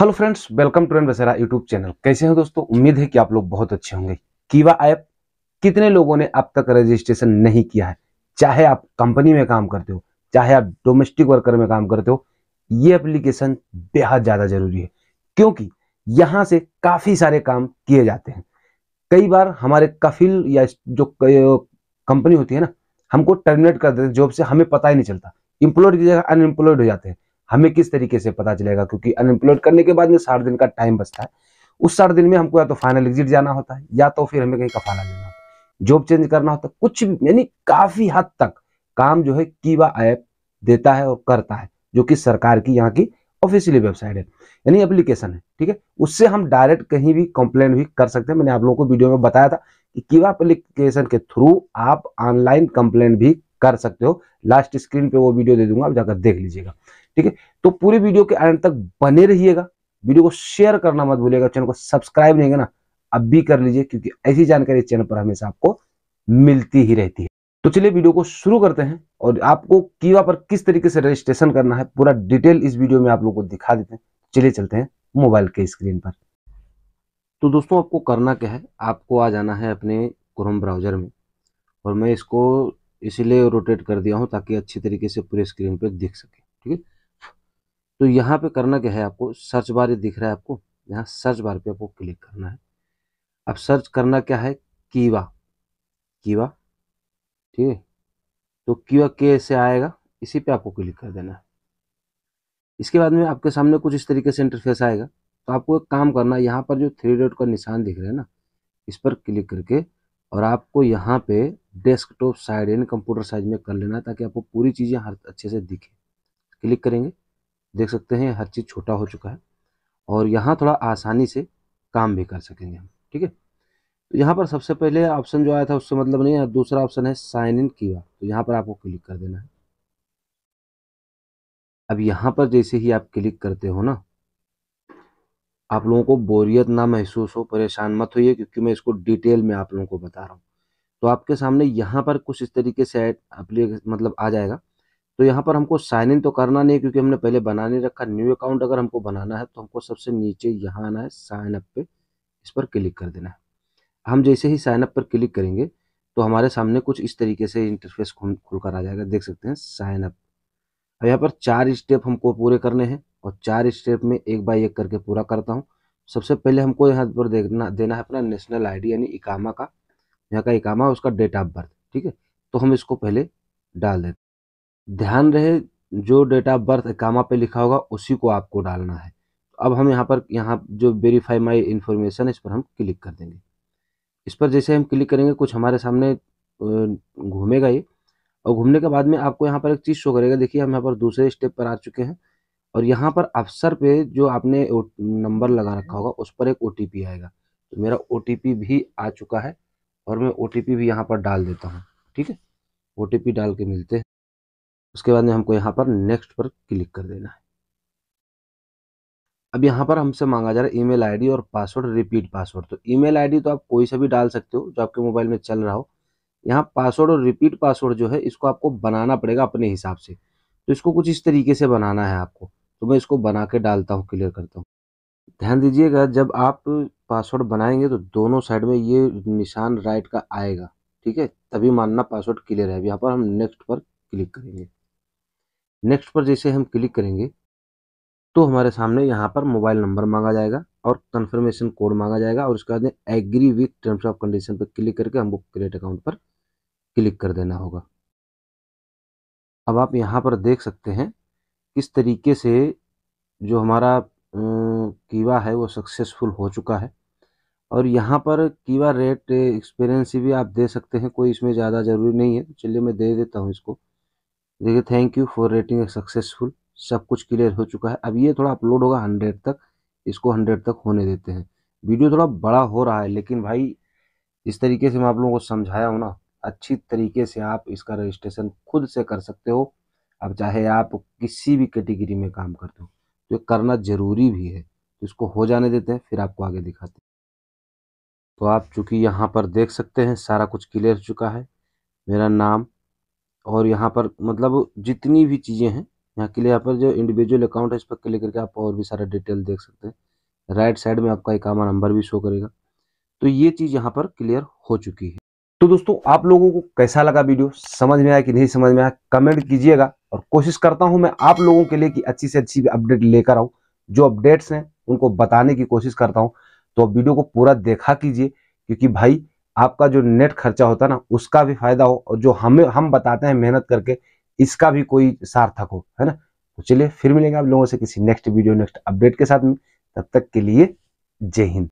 hello friends welcome to एन Basera YouTube channel कैसे हैं दोस्तों उम्मीद है कि आप लोग बहुत अच्छे होंगे कीवा ऐप कितने लोगों ने अब तक रजिस्ट्रेशन नहीं किया है चाहे आप कंपनी में काम करते हो चाहे आप डोमेस्टिक वर्कर में काम करते हो ये एप्लीकेशन बेहद ज़्यादा जरूरी है क्योंकि यहाँ से काफ़ी सारे काम किए जाते हैं कई बार हमारे कफिल या जो कंपनी होती है ना हमको टर्मिनेट कर देते हैं जॉब से हमें पता ही नहीं चलता इम्प्लॉयड की जगह अनएम्प्लॉयड हो जाते हैं हमें किस तरीके से पता चलेगा क्योंकि अनएम्प्लॉयड करने के बाद में साठ दिन का टाइम बचता है उस साठ दिन में हमको या तो फाइनल एग्जिट जाना होता है या तो फिर हमें कहीं कफाला लेना होता है जॉब चेंज करना होता है कुछ यानी काफी हद तक काम जो है कीवा ऐप देता है और करता है जो कि सरकार की यहाँ की ऑफिशियली वेबसाइट है यानी एप्लीकेशन है ठीक है उससे हम डायरेक्ट कहीं भी कंप्लेन भी कर सकते हैं मैंने आप लोगों को वीडियो में बताया था कि कीवा एप्लीकेशन के थ्रू आप ऑनलाइन कंप्लेन भी कर सकते हो लास्ट स्क्रीन पे वो वीडियो दे दूंगा आप जाकर देख लीजिएगा ठीक है तो पूरे वीडियो के एंड तक बने रहिएगा वीडियो को शेयर करना मत भूलिएगा चैनल को सब्सक्राइब नहीं करना ना अब भी कर लीजिए क्योंकि ऐसी जानकारी चैनल पर हमेशा आपको मिलती ही रहती है तो चलिए वीडियो को शुरू करते हैं और आपको कीवा पर किस तरीके से रजिस्ट्रेशन करना है पूरा डिटेल इस वीडियो में आप लोग को दिखा देते हैं चलिए चलते हैं मोबाइल के स्क्रीन पर तो दोस्तों आपको करना क्या है आपको आ जाना है अपने क्रोम ब्राउजर में और मैं इसको इसीलिए रोटेट कर दिया हूँ ताकि अच्छी तरीके से पूरे स्क्रीन पर दिख सके ठीक है तो यहाँ पे करना क्या है आपको सर्च बार ये दिख रहा है आपको यहाँ सर्च बार पे आपको क्लिक करना है अब सर्च करना क्या है कीवा कीवा ठीक है तो कीवा के से आएगा इसी पे आपको क्लिक कर देना है इसके बाद में आपके सामने कुछ इस तरीके से इंटरफेस आएगा तो आपको एक काम करना है यहाँ पर जो थ्री डॉट का निशान दिख रहा है ना इस पर क्लिक करके और आपको यहाँ पे डेस्कटॉप साइड यानी कंप्यूटर साइज में कर लेना है ताकि आपको पूरी चीज़ें हर अच्छे से दिखे क्लिक करेंगे देख सकते हैं हर चीज़ छोटा हो चुका है और यहाँ थोड़ा आसानी से काम भी कर सकेंगे हम ठीक है तो यहाँ पर सबसे पहले ऑप्शन जो आया था उससे मतलब नहीं है दूसरा ऑप्शन है साइन इन कीवा तो यहाँ पर आपको क्लिक कर देना है अब यहाँ पर जैसे ही आप क्लिक करते हो ना आप लोगों को बोरियत ना महसूस हो परेशान मत होइए क्योंकि मैं इसको डिटेल में आप लोगों को बता रहा हूँ तो आपके सामने यहाँ पर कुछ इस तरीके से एड मतलब आ जाएगा तो यहाँ पर हमको साइन इन तो करना नहीं क्योंकि हमने पहले बना नहीं रखा न्यू अकाउंट अगर हमको बनाना है तो हमको सबसे नीचे यहाँ आना है साइन अप पे इस पर क्लिक कर देना है हम जैसे ही साइन अप पर क्लिक करेंगे तो हमारे सामने कुछ इस तरीके से इंटरफेस खुल कर आ जाएगा देख सकते हैं साइन अप अब यहाँ पर चार स्टेप हमको पूरे करने हैं और चार स्टेप में एक बाई एक करके पूरा करता हूँ सबसे पहले हमको यहाँ पर देखना देना है अपना नेशनल आईडी यानी इकामा का यहाँ का इकामा उसका डेट ऑफ बर्थ ठीक है तो हम इसको पहले डाल देते ध्यान रहे जो डेट ऑफ बर्थ कामा पे लिखा होगा उसी को आपको डालना है अब हम यहाँ पर यहाँ जो वेरीफाई माई इन्फॉर्मेशन इस पर हम क्लिक कर देंगे इस पर जैसे हम क्लिक करेंगे कुछ हमारे सामने घूमेगा ये और घूमने के बाद में आपको यहाँ पर एक चीज़ शो करेगा देखिए हम यहाँ पर दूसरे स्टेप पर आ चुके हैं और यहाँ पर अफसर पे जो आपने नंबर लगा रखा होगा उस पर एक ओ आएगा तो मेरा ओ भी आ चुका है और मैं ओ भी यहाँ पर डाल देता हूँ ठीक है ओ डाल के मिलते हैं उसके बाद में हमको यहाँ पर नेक्स्ट पर क्लिक कर देना है अब यहाँ पर हमसे मांगा जा रहा है ईमेल आईडी और पासवर्ड रिपीट पासवर्ड तो ईमेल आईडी तो आप कोई सा भी डाल सकते हो जो आपके मोबाइल में चल रहा हो यहाँ पासवर्ड और रिपीट पासवर्ड जो है इसको आपको बनाना पड़ेगा अपने हिसाब से तो इसको कुछ इस तरीके से बनाना है आपको तो मैं इसको बना के डालता हूँ क्लियर करता हूँ ध्यान दीजिएगा जब आप पासवर्ड बनाएंगे तो दोनों साइड में ये निशान राइट का आएगा ठीक है तभी मानना पासवर्ड क्लियर है यहाँ पर हम नेक्स्ट पर क्लिक करेंगे नेक्स्ट पर जैसे हम क्लिक करेंगे तो हमारे सामने यहाँ पर मोबाइल नंबर मांगा जाएगा और कन्फर्मेशन कोड मांगा जाएगा और उसके बाद में agree with terms of condition पर क्लिक करके हमको क्रिएट अकाउंट पर क्लिक कर देना होगा अब आप यहाँ पर देख सकते हैं किस तरीके से जो हमारा कीवा है वो सक्सेसफुल हो चुका है और यहाँ पर कीवा रेट एक्सपीरियंस भी आप दे सकते हैं कोई इसमें ज़्यादा ज़रूरी नहीं है तो चलिए मैं दे देता हूँ इसको देखिए thank you for rating successful सब कुछ क्लियर हो चुका है अब ये थोड़ा अपलोड होगा हंड्रेड तक इसको हंड्रेड तक होने देते हैं वीडियो थोड़ा बड़ा हो रहा है लेकिन भाई इस तरीके से मैं आप लोगों को समझाया हूँ ना अच्छी तरीके से आप इसका रजिस्ट्रेशन खुद से कर सकते हो अब चाहे आप किसी भी कैटेगरी में काम करते हो तो करना ज़रूरी भी है तो इसको हो जाने देते हैं फिर आपको आगे दिखाते हैं तो आप चूँकि यहाँ पर देख सकते हैं सारा कुछ क्लियर चुका है मेरा नाम और यहाँ पर मतलब जितनी भी चीज़ें हैं यहाँ के लिए यहाँ पर जो इंडिविजुअल अकाउंट है इस पर क्लिक करके आप और भी सारा डिटेल देख सकते हैं राइट साइड में आपका इकामा नंबर भी शो करेगा तो ये चीज़ यहाँ पर क्लियर हो चुकी है तो दोस्तों आप लोगों को कैसा लगा वीडियो समझ में आया कि नहीं समझ में आया कमेंट कीजिएगा और कोशिश करता हूँ मैं आप लोगों के लिए कि अच्छी से अच्छी अपडेट लेकर आऊँ जो अपडेट्स हैं उनको बताने की कोशिश करता हूँ तो वीडियो को पूरा देखा कीजिए क्योंकि भाई आपका जो नेट खर्चा होता है ना उसका भी फायदा हो और जो हमें हम बताते हैं मेहनत करके इसका भी कोई सार्थक हो है ना तो चलिए फिर मिलेंगे आप लोगों से किसी नेक्स्ट वीडियो नेक्स्ट अपडेट के साथ में तब तक के लिए जय हिंद